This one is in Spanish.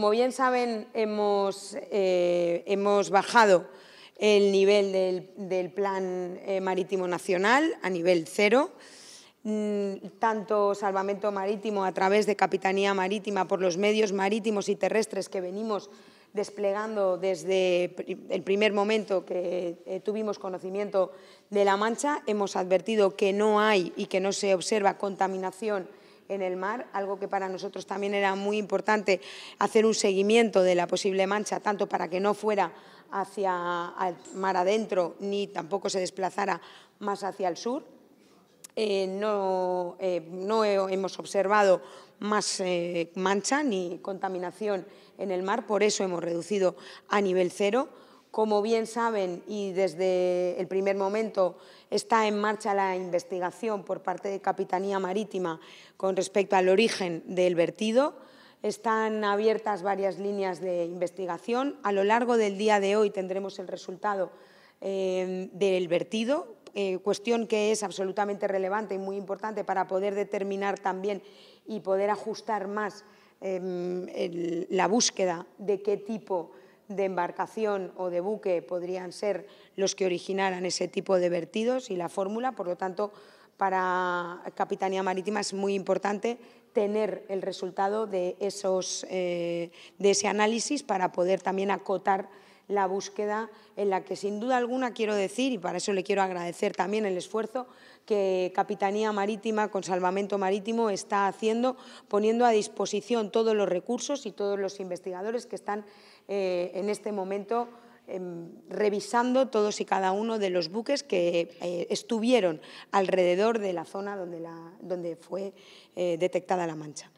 Como bien saben, eh, hemos, bajado el nivel del, Plan eh, Marítimo Nacional a nivel cero. Mm, tanto salvamento marítimo a través de Capitanía Marítima por los medios marítimos y terrestres que venimos desplegando desde el primer momento que eh, tuvimos conocimiento de la mancha, hemos advertido que no hay y que no se observa contaminación en el mar, algo que para nosotros también era muy importante, hacer un seguimiento de la posible mancha, tanto para que no fuera hacia el mar adentro ni tampoco se desplazara más hacia el sur. Eh, eh, no, hemos observado más eh, mancha ni contaminación en el mar, por eso hemos reducido a nivel cero. Como bien saben, y desde el primer momento está en marcha la investigación por parte de Capitanía Marítima con respecto al origen del vertido. Están abiertas varias líneas de investigación. A lo largo del día de hoy tendremos el resultado em, del vertido, eh, cuestión que es absolutamente relevante y muy importante para poder determinar también y poder ajustar más em, la búsqueda de qué tipo de embarcación o de buque podrían ser los que originaran ese tipo de vertidos y la fórmula, por lo tanto, para Capitanía Marítima es muy importante tener el resultado de, esos, eh, de ese análisis para poder también acotar la búsqueda en la que sin duda alguna quiero decir, y para eso le quiero agradecer también el esfuerzo que Capitanía Marítima con Salvamento Marítimo está haciendo, poniendo a disposición todos los recursos y todos los investigadores que están eh, en este momento em, revisando todos y cada uno de los buques que eh, estuvieron alrededor de la zona donde, fue eh, detectada la mancha.